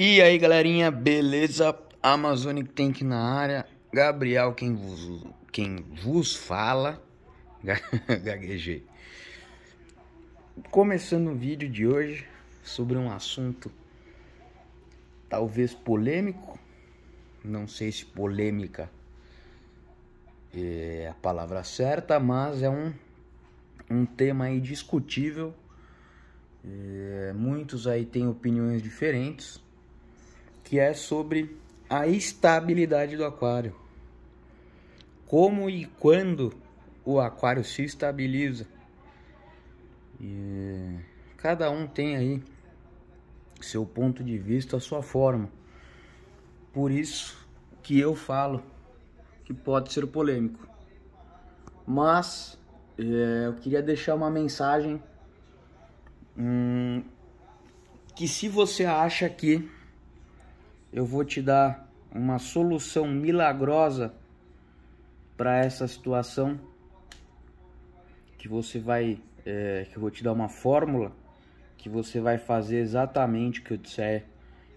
E aí galerinha, beleza? Amazonic Tank na área, Gabriel quem vos, quem vos fala, gaguejei. Começando o vídeo de hoje sobre um assunto talvez polêmico, não sei se polêmica é a palavra certa, mas é um, um tema aí discutível, é, muitos aí têm opiniões diferentes, que é sobre a estabilidade do aquário. Como e quando o aquário se estabiliza. E cada um tem aí seu ponto de vista, a sua forma. Por isso que eu falo que pode ser polêmico. Mas é, eu queria deixar uma mensagem hum, que se você acha que eu vou te dar uma solução milagrosa para essa situação que você vai é, que eu vou te dar uma fórmula que você vai fazer exatamente o que eu disser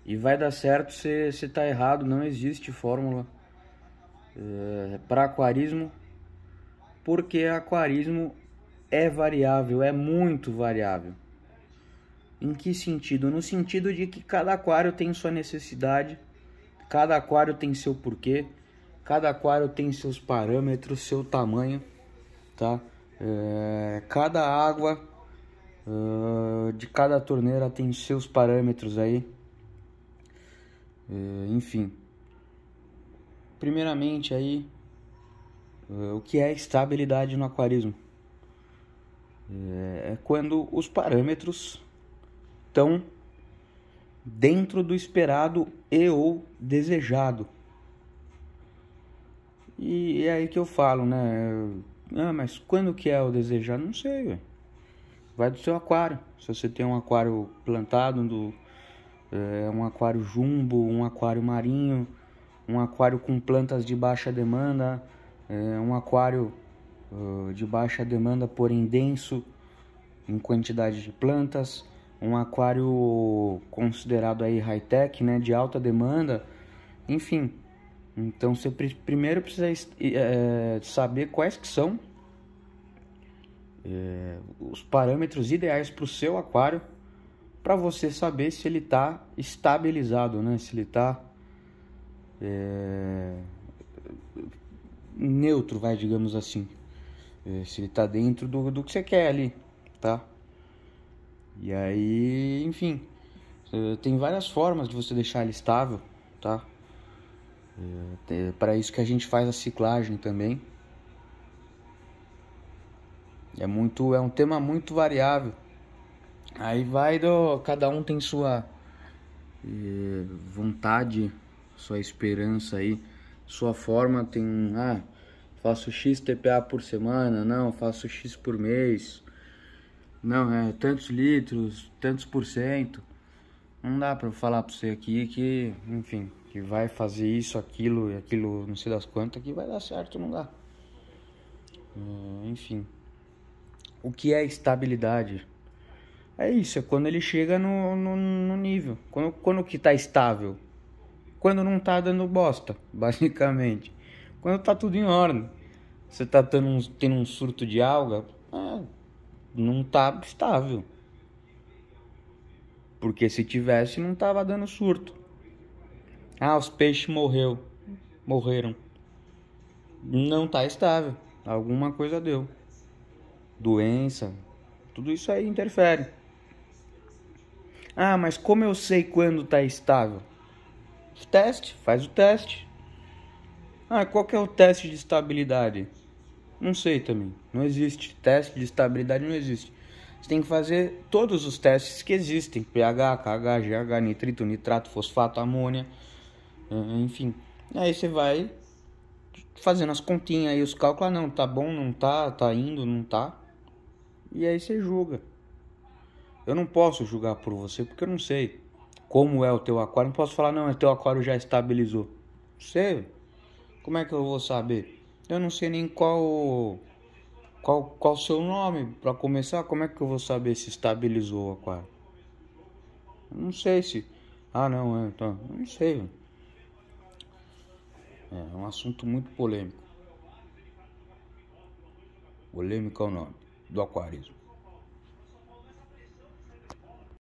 e vai dar certo se você tá errado não existe fórmula é, para aquarismo porque aquarismo é variável é muito variável em que sentido? No sentido de que cada aquário tem sua necessidade, cada aquário tem seu porquê, cada aquário tem seus parâmetros, seu tamanho, tá? É, cada água uh, de cada torneira tem seus parâmetros aí. É, enfim. Primeiramente aí, uh, o que é estabilidade no aquarismo? É, é quando os parâmetros estão dentro do esperado e ou desejado. E é aí que eu falo, né? Ah, mas quando que é o desejado? Não sei, Vai do seu aquário. Se você tem um aquário plantado, do, é, um aquário jumbo, um aquário marinho, um aquário com plantas de baixa demanda, é, um aquário uh, de baixa demanda, porém denso em quantidade de plantas, um aquário considerado aí high-tech, né, de alta demanda, enfim. Então você primeiro precisa é, saber quais que são é, os parâmetros ideais para o seu aquário, para você saber se ele está estabilizado, né, se ele está é, neutro, vai digamos assim, é, se ele está dentro do, do que você quer ali, tá? E aí, enfim, é, tem várias formas de você deixar ele estável, tá? É, é para isso que a gente faz a ciclagem também. É muito, é um tema muito variável. Aí vai do, cada um tem sua é, vontade, sua esperança aí, sua forma tem, ah, faço X TPA por semana, não, faço X por mês não, é tantos litros, tantos por cento. Não dá para falar para você aqui que, enfim, que vai fazer isso, aquilo e aquilo, não sei das quantas, que vai dar certo, não dá. É, enfim. O que é estabilidade? É isso, é quando ele chega no, no, no nível. Quando, quando que tá estável? Quando não tá dando bosta, basicamente. Quando tá tudo em ordem. Você tá tendo um, tendo um surto de alga, é, não tá estável. Porque se tivesse, não tava dando surto. Ah, os peixes morreu. Morreram. Não tá estável. Alguma coisa deu. Doença. Tudo isso aí interfere. Ah, mas como eu sei quando tá estável? Teste, faz o teste. Ah, qual que é o teste de estabilidade? Não sei também. Não existe. Teste de estabilidade não existe. Você tem que fazer todos os testes que existem: pH, KH, GH, nitrito, nitrato, fosfato, amônia, é, enfim. Aí você vai fazendo as continhas aí, os cálculos. Ah, não, tá bom, não tá, tá indo, não tá. E aí você julga. Eu não posso julgar por você porque eu não sei como é o teu aquário. Não posso falar, não, o teu aquário já estabilizou. Não sei. Como é que eu vou saber? Eu não sei nem qual qual qual seu nome para começar. Como é que eu vou saber se estabilizou o aquário? não sei se. Ah, não, então Eu não sei. É, é um assunto muito polêmico. Polêmico é o nome do aquarismo.